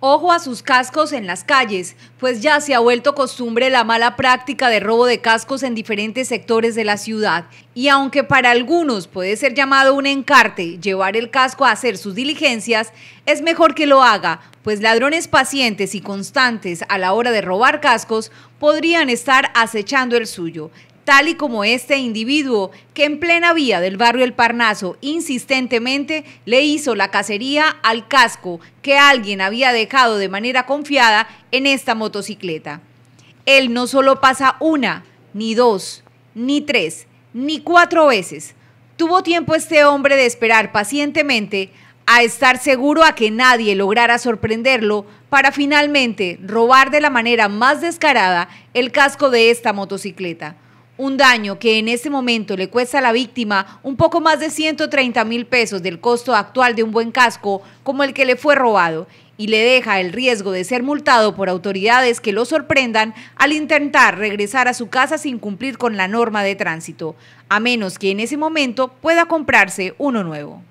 Ojo a sus cascos en las calles, pues ya se ha vuelto costumbre la mala práctica de robo de cascos en diferentes sectores de la ciudad. Y aunque para algunos puede ser llamado un encarte llevar el casco a hacer sus diligencias, es mejor que lo haga, pues ladrones pacientes y constantes a la hora de robar cascos podrían estar acechando el suyo tal y como este individuo que en plena vía del barrio El Parnaso insistentemente le hizo la cacería al casco que alguien había dejado de manera confiada en esta motocicleta. Él no solo pasa una, ni dos, ni tres, ni cuatro veces. Tuvo tiempo este hombre de esperar pacientemente a estar seguro a que nadie lograra sorprenderlo para finalmente robar de la manera más descarada el casco de esta motocicleta. Un daño que en este momento le cuesta a la víctima un poco más de 130 mil pesos del costo actual de un buen casco como el que le fue robado y le deja el riesgo de ser multado por autoridades que lo sorprendan al intentar regresar a su casa sin cumplir con la norma de tránsito, a menos que en ese momento pueda comprarse uno nuevo.